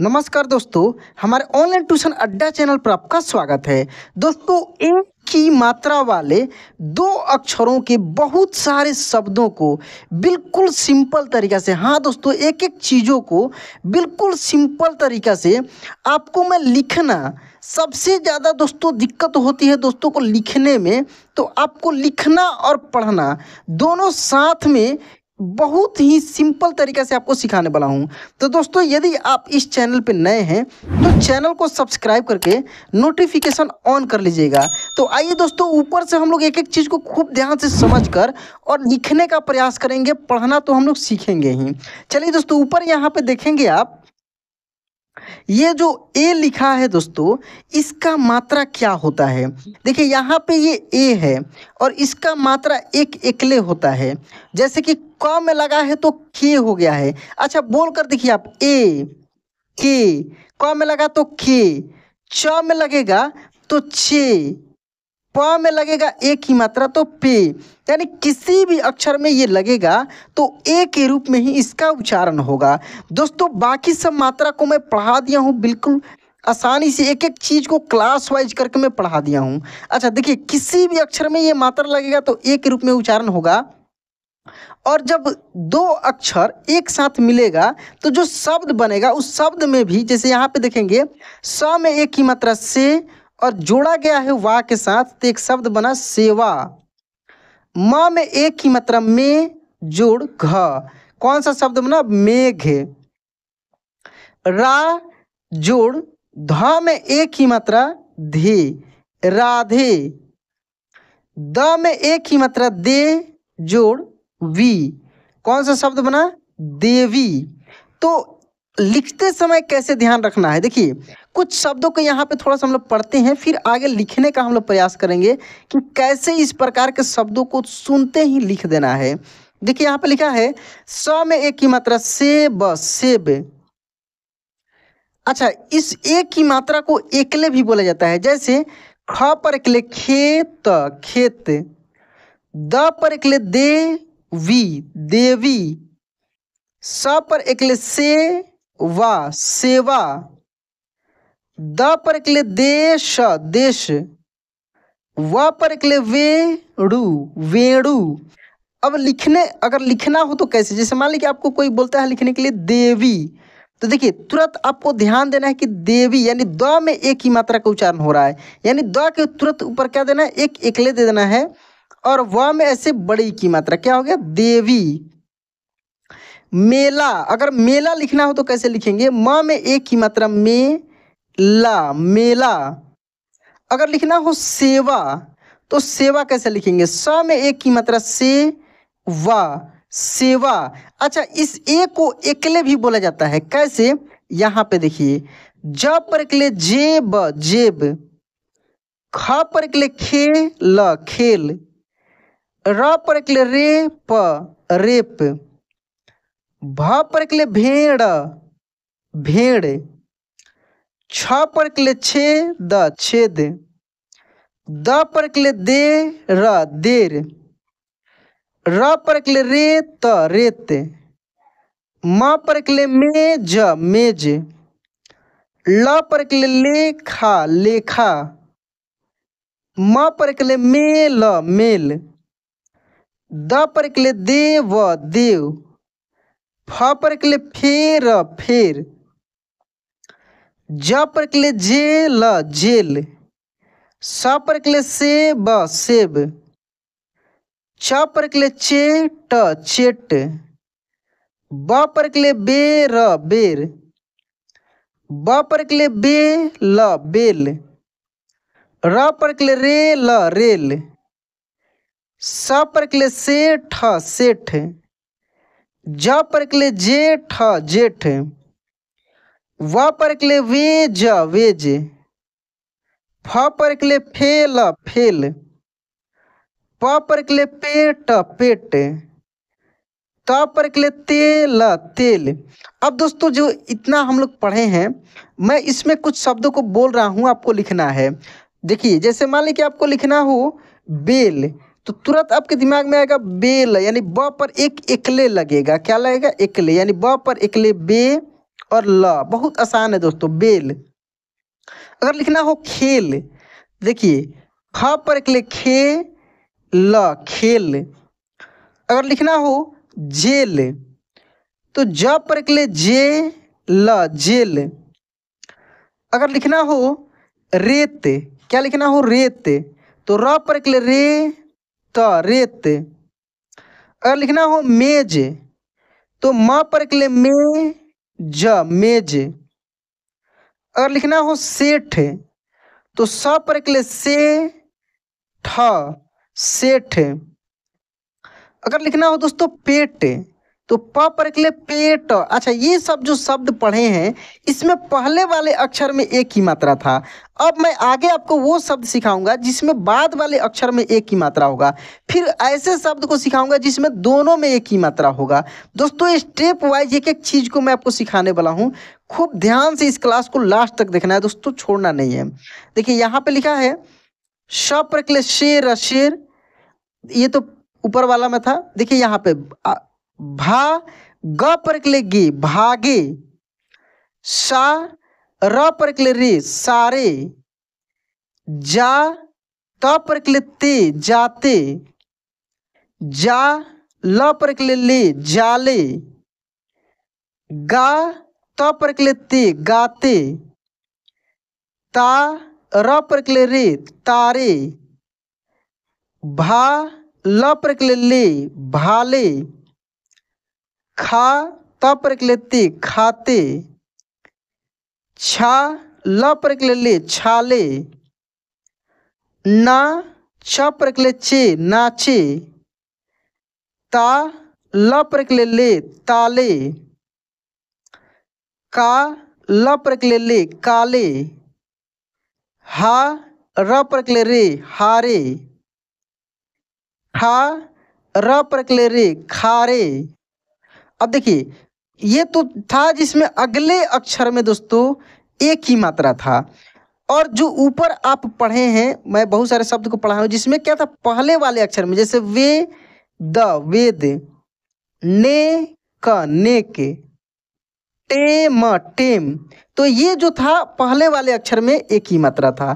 नमस्कार दोस्तों हमारे ऑनलाइन ट्यूशन अड्डा चैनल पर आपका स्वागत है दोस्तों एक की मात्रा वाले दो अक्षरों के बहुत सारे शब्दों को बिल्कुल सिंपल तरीका से हाँ दोस्तों एक एक चीज़ों को बिल्कुल सिंपल तरीका से आपको मैं लिखना सबसे ज़्यादा दोस्तों दिक्कत होती है दोस्तों को लिखने में तो आपको लिखना और पढ़ना दोनों साथ में बहुत ही सिंपल तरीके से आपको सिखाने वाला हूँ तो दोस्तों यदि आप इस चैनल पर नए हैं तो चैनल को सब्सक्राइब करके नोटिफिकेशन ऑन कर लीजिएगा तो आइए दोस्तों ऊपर से हम लोग एक एक चीज़ को खूब ध्यान से समझकर और लिखने का प्रयास करेंगे पढ़ना तो हम लोग सीखेंगे ही चलिए दोस्तों ऊपर यहाँ पर देखेंगे आप ये जो ए लिखा है दोस्तों इसका मात्रा क्या होता है देखिए यहाँ पे ये ए है और इसका मात्रा एक एकले होता है जैसे कि क में लगा है तो के हो गया है अच्छा बोल कर देखिए आप ए के क में लगा तो के च में लगेगा तो छे प में लगेगा ए की मात्रा तो पे यानी किसी भी अक्षर में ये लगेगा तो ए के रूप में ही इसका उच्चारण होगा दोस्तों बाकी सब मात्रा को मैं पढ़ा दिया हूँ बिल्कुल आसानी से एक एक चीज़ को क्लास वाइज करके मैं पढ़ा दिया हूँ अच्छा देखिए किसी भी अक्षर में ये मात्रा लगेगा तो ए के रूप में उच्चारण होगा और जब दो अक्षर एक साथ मिलेगा तो जो शब्द बनेगा उस शब्द में भी जैसे यहाँ पे देखेंगे स में एक की मात्रा से और जोड़ा गया है वा के साथ तो एक शब्द बना सेवा माँ में एक ही मात्रा में जोड़ घ कौन सा शब्द बना मेघ रा जोड़ ध में एक ही मात्रा धे राधे द में एक ही मात्रा दे जोड़ वी कौन सा शब्द बना देवी तो लिखते समय कैसे ध्यान रखना है देखिए कुछ शब्दों को यहाँ पे थोड़ा सा हम लोग पढ़ते हैं फिर आगे लिखने का हम लोग प्रयास करेंगे कि कैसे इस प्रकार के शब्दों को सुनते ही लिख देना है देखिए यहाँ पे लिखा है स में एक की मात्रा सेब सेब अच्छा इस एक की मात्रा को एकले भी बोला जाता है जैसे ख पर एकले खेत खेत द पर एकले देवी देवी स पर एकले से व सेवा द पर के लिए देश देश व पर के लिए वेणु वेड़ू अब लिखने अगर लिखना हो तो कैसे जैसे मान लीजिए आपको कोई बोलता है लिखने के लिए देवी तो देखिए तुरंत आपको ध्यान देना है कि देवी यानी द में एक ही मात्रा का उच्चारण हो रहा है यानी द के तुरंत ऊपर क्या देना है एक एकले दे देना है और व में ऐसे बड़ी की मात्रा क्या हो गया देवी मेला अगर मेला लिखना हो तो कैसे लिखेंगे म में एक की मात्रा मे ला मेला अगर लिखना हो सेवा तो सेवा कैसे लिखेंगे स में एक की मात्रा से वा सेवा अच्छा इस ए को एकले भी बोला जाता है कैसे यहां पे देखिए ज पर एकले जेब जेब ख पर खे ल खेल र पर रे प रेप भा पर के लिए भेड़ भेड़ छ पर के लिए छे द छेद द पर के लिए दे र देर र पर के लिए रे त रेत म पर के लिए मेज मेज ल पर के लिए लेखा लेखा म पर के लिए मेल मेल द पर के लिए देव देव फ पर निकले फेर फेर ज पर निकले जेल जेल स पर निकले सेब सेब च पर निकले चेट चेट ब पर निकले बेर बेर ब पर निकले बेल बेल र पर निकले रेल रेल स पर निकले सेठ सेठ ज पर निकले जेठ जेठ व पर निकले वेज वेज फ पर फेल फेल प पर पेट पेट त पर तेल तेल अब दोस्तों जो इतना हम लोग पढ़े हैं मैं इसमें कुछ शब्दों को बोल रहा हूँ आपको लिखना है देखिए जैसे मान लीजिए आपको लिखना हो बेल तो तुरंत आपके दिमाग में आएगा बेल यानी ब पर एक एकले लगेगा क्या लगेगा एकले यानी ब पर एकले बे और ल बहुत आसान है दोस्तों बेल अगर लिखना हो खेल देखिए ख पर एकले खे ल खेल अगर लिखना हो जेल तो ज पर एकले जे ल जेल अगर लिखना हो रेत क्या लिखना हो रेत तो र पर एकले रे त रेत अगर लिखना हो मेज तो माँ पर के लिए मे ज मेज अगर लिखना हो सेठ तो स पर के लिए से ठ सेठ अगर लिखना हो दोस्तों पेट तो प पर लिए पेट अच्छा ये सब जो शब्द पढ़े हैं इसमें पहले वाले अक्षर में एक ही मात्रा था अब मैं आगे आपको वो शब्द सिखाऊंगा जिसमें बाद वाले अक्षर में एक ही मात्रा होगा फिर ऐसे शब्द को सिखाऊंगा जिसमें दोनों में एक ही मात्रा होगा दोस्तों स्टेप वाइज एक एक चीज़ को मैं आपको सिखाने वाला हूँ खूब ध्यान से इस क्लास को लास्ट तक देखना है दोस्तों छोड़ना नहीं है देखिये यहाँ पे लिखा है श पर शेर शेर ये तो ऊपर वाला में था देखिए यहाँ पे भा ग पर गी भागे सा र पर क्लिक री सारे जा त पर क्लिक ते जाते जा ल पर क्लिक ले जाले गा त पर क्लिक ते गाते ता र पर क्लिक रे तारे भा ल पर क्लिक ले भाले खा त पर लेते खाते छा ल पर ले छाले ना च पर ले चे नाचे ता ल पर ले ताले का ल पर ले काले हा र पर ले रे हारे हा र पर ले रे खारे अब देखिए ये तो था जिसमें अगले अक्षर में दोस्तों एक ही मात्रा था और जो ऊपर आप पढ़े हैं मैं बहुत सारे शब्द को पढ़ा हूँ जिसमें क्या था पहले वाले अक्षर में जैसे वे द वेद ने क ने के टेम टेम तो ये जो था पहले वाले अक्षर में एक ही मात्रा था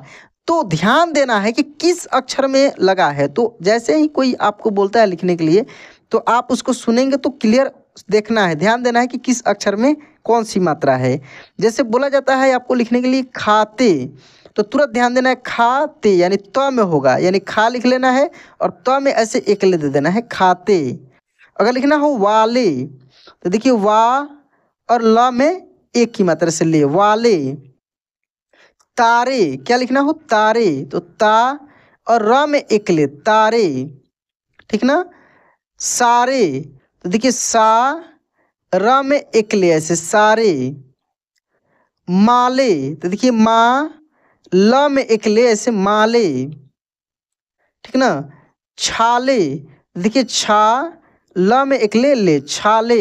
तो ध्यान देना है कि किस अक्षर में लगा है तो जैसे ही कोई आपको बोलता है लिखने के लिए तो आप उसको सुनेंगे तो क्लियर देखना है ध्यान देना है कि किस अक्षर में कौन सी मात्रा है जैसे बोला जाता है आपको लिखने के लिए खाते तो तुरंत ध्यान देना है खाते यानी त में होगा यानी खा लिख लेना है और त में ऐसे एक ले दे देना है खाते अगर लिखना हो वाले तो देखिए वा और ल में एक ही मात्रा से ले वाले तारे क्या लिखना हो तारे तो ता और र में एक ले तारे ठीक ना सारे तो देखिए सा र में एक ले ऐसे सारे माले तो देखिए मा ल में एक ले ऐसे माले ठीक ना छाले देखिए छा ल में एक ले ले छाले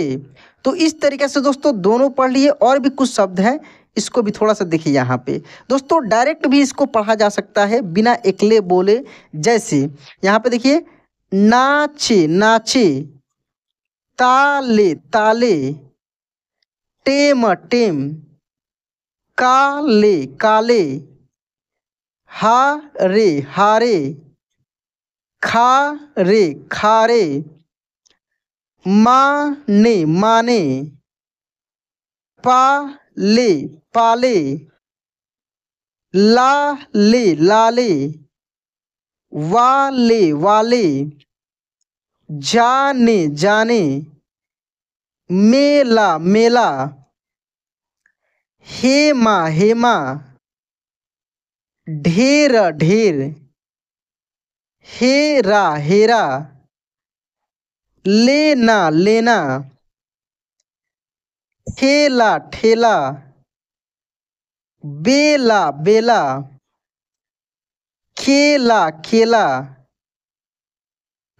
तो इस तरीके से दोस्तों दोनों पढ़ लिए और भी कुछ शब्द हैं इसको भी थोड़ा सा देखिए यहाँ पे दोस्तों डायरेक्ट भी इसको पढ़ा जा सकता है बिना एकले बोले जैसे यहाँ पे देखिए नाचे नाचे ताले ताले टेम टेम काले काले हा रे हारे खा रे खारे माने माने पाले पाले ला ले लाले वाले वाले जाने जाने मेला मेला हेमा हेमा ढेर ढेर हेरा हेरा लेना लेना ठेला ठेला बेला बेला खेला खेला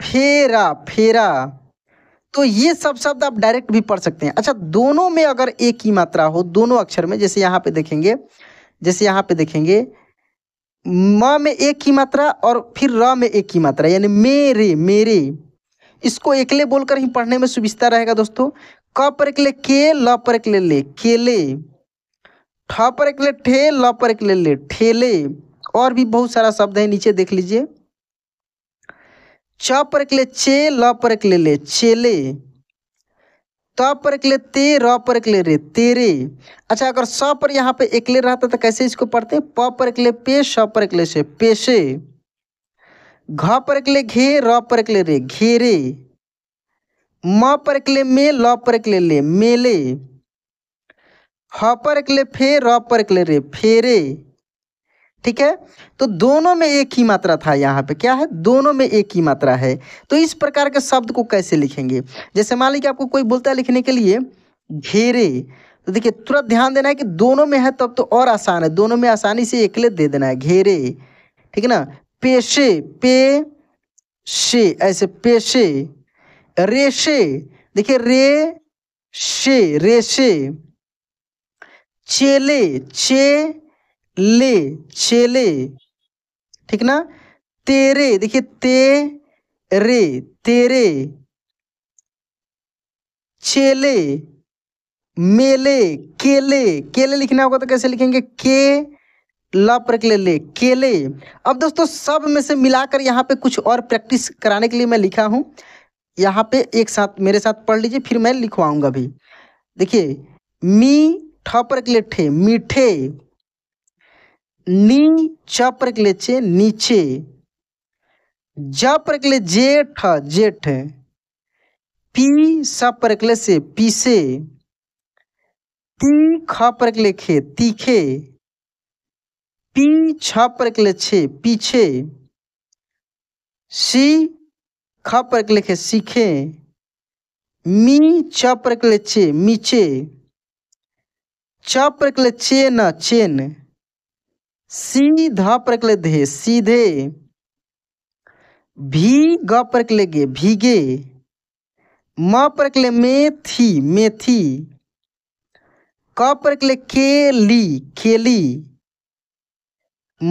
फेरा फेरा तो ये सब शब्द आप डायरेक्ट भी पढ़ सकते हैं अच्छा दोनों में अगर एक ही मात्रा हो दोनों अक्षर में जैसे यहाँ पे देखेंगे जैसे यहाँ पे देखेंगे म में एक ही मात्रा और फिर र में एक ही मात्रा यानी मेरे मेरे इसको एकले बोलकर ही पढ़ने में सुविस्ता रहेगा दोस्तों क पर एक ले के ल पर एक ले केले ठ पर ले ठे ल पर ले ले ठेले और भी बहुत सारा शब्द है नीचे देख लीजिए च पर के लिए चे ल पर ले ले चेले त पर के ते र पर के रे तेरे अच्छा अगर स पर यहाँ पे एकले रहता तो कैसे इसको पढ़ते प पर के ले पे स पर के से पेशे घ पर के ले घे र पर के ले रे घेरे म पर के लिए मे ल पर के ले मेले ह पर के लिए फे र पर के ले रे फेरे ठीक है तो दोनों में एक ही मात्रा था यहाँ पे क्या है दोनों में एक ही मात्रा है तो इस प्रकार के शब्द को कैसे लिखेंगे जैसे मान लीजिए आपको कोई बोलता है लिखने के लिए घेरे तो देखिए तुरंत ध्यान देना है कि दोनों में है तब तो और आसान है दोनों में आसानी से एकलेट दे देना है घेरे ठीक है ना पेशे पे शे ऐसे पेशे रेशे देखिए रे शे रेशे चेले चे ले चेले ठीक ना तेरे देखिए ते रे तेरे चेले मेले केले केले लिखना होगा तो कैसे लिखेंगे के ला के ले केले अब दोस्तों सब में से मिलाकर यहाँ पे कुछ और प्रैक्टिस कराने के लिए मैं लिखा हूँ यहाँ पे एक साथ मेरे साथ पढ़ लीजिए फिर मैं लिखवाऊंगा भी देखिए मी ठपर ठे मीठे नी च पर ले चे नीचे ज पर ले जेठ जेठ पी स पर ले से पीसे ती ख पर खे तीखे पी छ पर के छे पीछे सी ख पर के सीखे मी च पर ले छे मीचे च पर के लिए चेन चेन सीधा पर एक सीधे भी ग प्रकले गे भीगे म प्रकले मेथी मेथी क प्रकले केली केली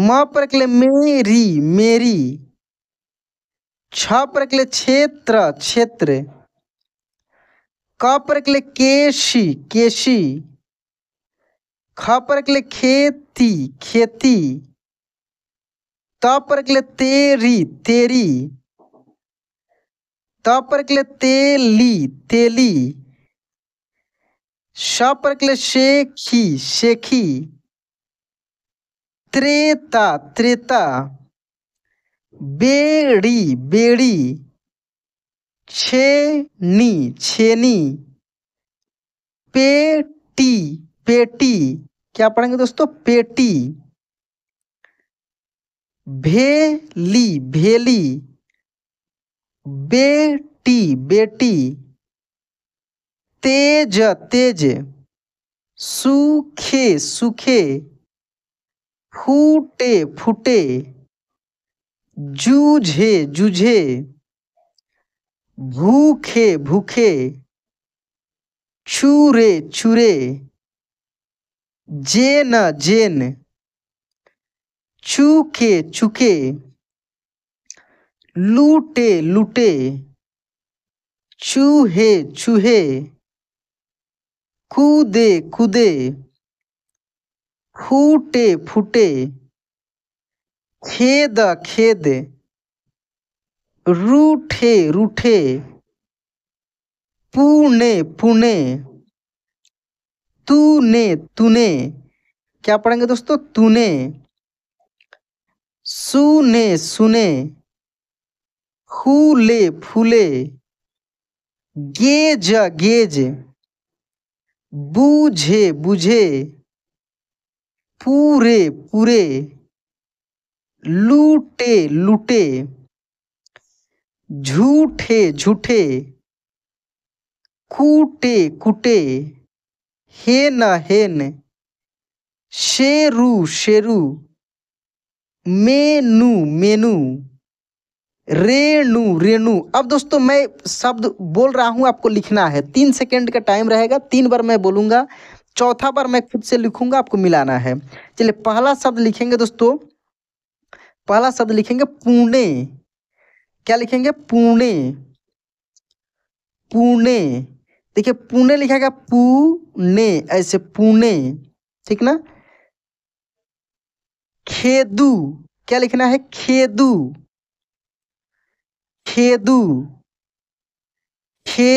म प्रकले मेरी मेरी छ प्रकले क्षेत्र क्षेत्र क प्रकले केशी केशी ख प्रकले खेत खेती खेती तपर के लिए तेरी तेरी तपर के लिए तेली तेली सपर के लिए शेखी शेखी त्रेता त्रेता बेड़ी बेड़ी छेनी छेनी पेटी पेटी क्या पढ़ेंगे दोस्तों पेटी भेली भेली बेटी बेटी तेज तेज सूखे सूखे फूटे फूटे जूझे जूझे भूखे भूखे छूरे छूरे जेन जेन चूके चुके लूटे लूटे चूहे चूहे कूदे कूदे फूटे फूटे खेद खेद रूठे रूठे पुणे पुणे तू ने तूने क्या पढ़ेंगे दोस्तों तूने सुने सुने फूले फूले गेज गेज बुझे बुझे पूरे पूरे लूटे लूटे झूठे झूठे कूटे कूटे हेन शेरु शेरु शेरू मेनू मेनु रेणु रेणु अब दोस्तों मैं शब्द बोल रहा हूं आपको लिखना है तीन सेकेंड का टाइम रहेगा तीन बार मैं बोलूंगा चौथा बार मैं खुद से लिखूंगा आपको मिलाना है चलिए पहला शब्द लिखेंगे दोस्तों पहला शब्द लिखेंगे पुणे क्या लिखेंगे पुणे पुणे देखिए पुणे लिखा गया पुणे ऐसे पुणे ठीक ना खेदू क्या लिखना है खेदू खेदू खे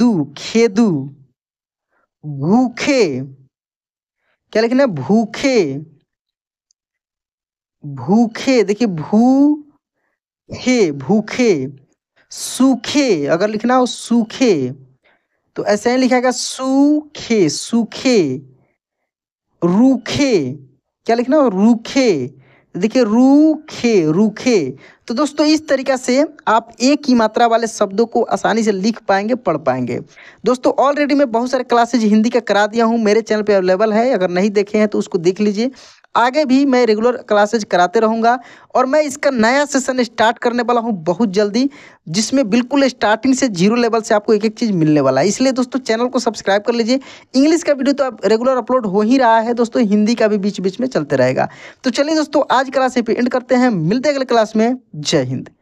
दू खेदू भूखे क्या लिखना है भूखे भूखे देखिए भू हे भूखे सूखे अगर लिखना हो सूखे तो ऐसे ही लिखा गया सूखे सूखे रूखे क्या लिखना हो रूखे देखिए रूखे रूखे तो दोस्तों इस तरीका से आप एक ही मात्रा वाले शब्दों को आसानी से लिख पाएंगे पढ़ पाएंगे दोस्तों ऑलरेडी मैं बहुत सारे क्लासेज हिंदी का करा दिया हूँ मेरे चैनल पे अवेलेबल है अगर नहीं देखे हैं तो उसको देख लीजिए आगे भी मैं रेगुलर क्लासेज कराते रहूँगा और मैं इसका नया सेशन स्टार्ट करने वाला हूँ बहुत जल्दी जिसमें बिल्कुल स्टार्टिंग से जीरो लेवल से आपको एक एक चीज़ मिलने वाला है इसलिए दोस्तों चैनल को सब्सक्राइब कर लीजिए इंग्लिश का वीडियो तो अब रेगुलर अपलोड हो ही रहा है दोस्तों हिंदी का भी बीच बीच में चलते रहेगा तो चलिए दोस्तों आज क्लास यहाँ पे एंड करते हैं मिलते अगले क्लास में जय हिंद